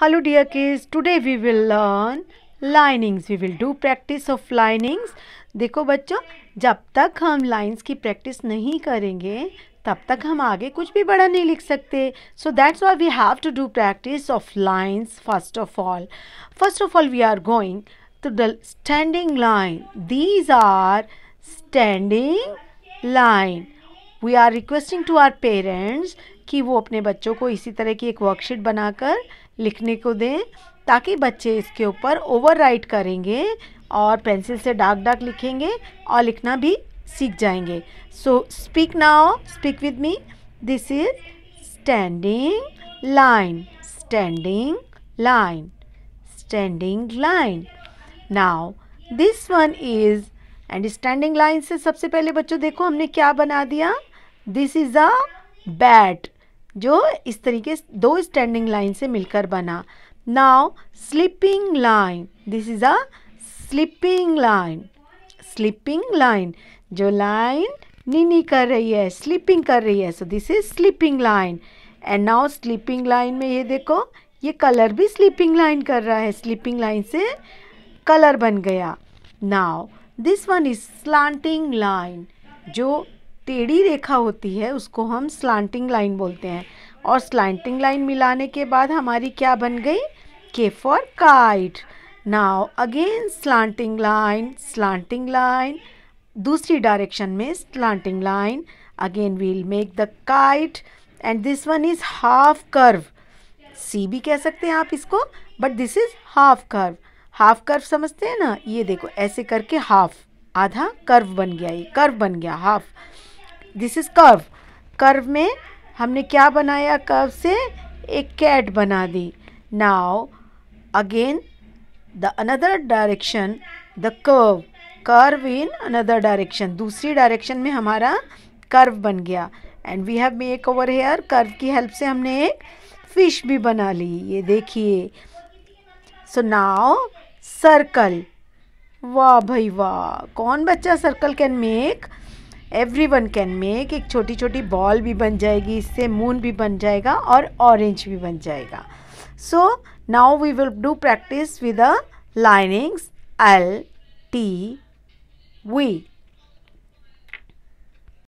hello dear kids today we will learn linings we will do practice of linings देखो बच्चों जब तक हम लाइंस की प्रैक्टिस नहीं करेंगे तब तक हम आगे कुछ भी बड़ा नहीं लिख सकते so that's why we have to do practice of lines first of all first of all we are going to the standing line these are standing line we are requesting to are parents कि वो अपने बच्चों को इसी तरह की एक worksheet बनाकर लिखने को दें ताकि बच्चे इसके ऊपर ओवरराइट करेंगे और पेंसिल से डाक डाक लिखेंगे और लिखना भी सीख जाएंगे so speak now speak with me this is standing line standing line standing line now this one is and standing line से सबसे पहले बच्चों देखो हमने क्या बना दिया दिस इज़ अ बैट जो इस तरीके दो स्टैंडिंग लाइन से मिलकर बना now slipping line this is a slipping line slipping line जो लाइन नीनी कर रही है स्लिपिंग कर रही है so this is slipping line and now slipping line में ये देखो ये कलर भी स्लिपिंग लाइन कर रहा है स्लिपिंग लाइन से कलर बन गया now this one is slanting line जो टेढ़ी रेखा होती है उसको हम स्लांटिंग लाइन बोलते हैं और स्लांटिंग लाइन मिलाने के बाद हमारी क्या बन गई के for kite now again slanting line slanting line दूसरी डायरेक्शन में slanting line again will make the kite and this one is half curve C भी कह सकते हैं आप इसको but this is half curve half curve समझते हैं ना ये देखो ऐसे करके हाफ आधा कर्व बन गया ये कर्व बन गया half this is curve curve में हमने क्या बनाया कर्व से एक कैट बना दी now again the another direction the curve curve in another direction दूसरी डायरेक्शन में हमारा कर्व बन गया and we have make over here curve की हेल्प से हमने एक फिश भी बना ली ये देखिए सो नाव सर्कल वाह भाई वाह कौन बच्चा circle can make everyone can make एक छोटी छोटी बॉल भी बन जाएगी इससे मून भी बन जाएगा और ऑरेंज भी बन जाएगा so now we will do practice with the linings L T we